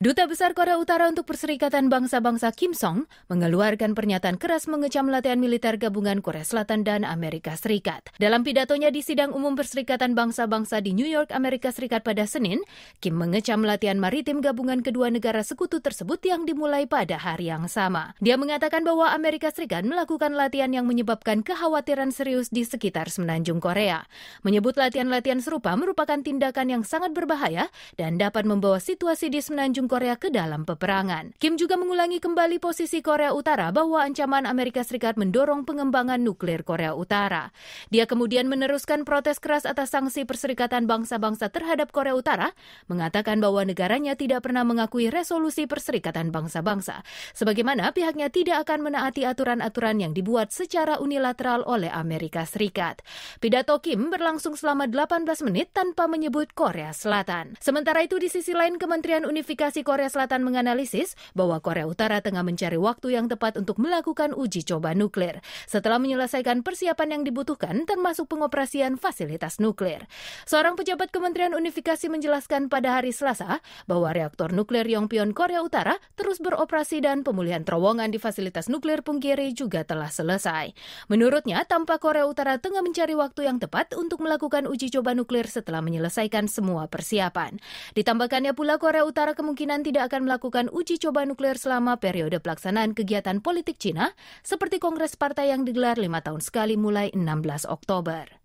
Duta Besar Korea Utara untuk Perserikatan Bangsa-Bangsa Kim Song mengeluarkan pernyataan keras mengecam latihan militer gabungan Korea Selatan dan Amerika Serikat. Dalam pidatonya di sidang umum Perserikatan Bangsa-Bangsa di New York, Amerika Serikat pada Senin, Kim mengecam latihan maritim gabungan kedua negara sekutu tersebut yang dimulai pada hari yang sama. Dia mengatakan bahwa Amerika Serikat melakukan latihan yang menyebabkan kekhawatiran serius di sekitar semenanjung Korea. Menyebut latihan-latihan serupa merupakan tindakan yang sangat berbahaya dan dapat membawa situasi di semenanjung Korea ke dalam peperangan. Kim juga mengulangi kembali posisi Korea Utara bahwa ancaman Amerika Serikat mendorong pengembangan nuklir Korea Utara. Dia kemudian meneruskan protes keras atas sanksi Perserikatan Bangsa-Bangsa terhadap Korea Utara, mengatakan bahwa negaranya tidak pernah mengakui resolusi Perserikatan Bangsa-Bangsa, sebagaimana pihaknya tidak akan menaati aturan-aturan yang dibuat secara unilateral oleh Amerika Serikat. Pidato Kim berlangsung selama 18 menit tanpa menyebut Korea Selatan. Sementara itu di sisi lain Kementerian Unifikasi Diplomasi Korea Selatan menganalisis bahwa Korea Utara tengah mencari waktu yang tepat untuk melakukan uji coba nuklir setelah menyelesaikan persiapan yang dibutuhkan termasuk pengoperasian fasilitas nuklir. Seorang pejabat Kementerian Unifikasi menjelaskan pada hari Selasa bahwa reaktor nuklir Yongpyeon Korea Utara terus beroperasi dan pemulihan terowongan di fasilitas nuklir Punggiri juga telah selesai. Menurutnya, tampak Korea Utara tengah mencari waktu yang tepat untuk melakukan uji coba nuklir setelah menyelesaikan semua persiapan. Ditambahkannya pula Korea Utara kemungkinan kemungkinan tidak akan melakukan uji coba nuklir selama periode pelaksanaan kegiatan politik Cina, seperti Kongres Partai yang digelar lima tahun sekali mulai 16 Oktober.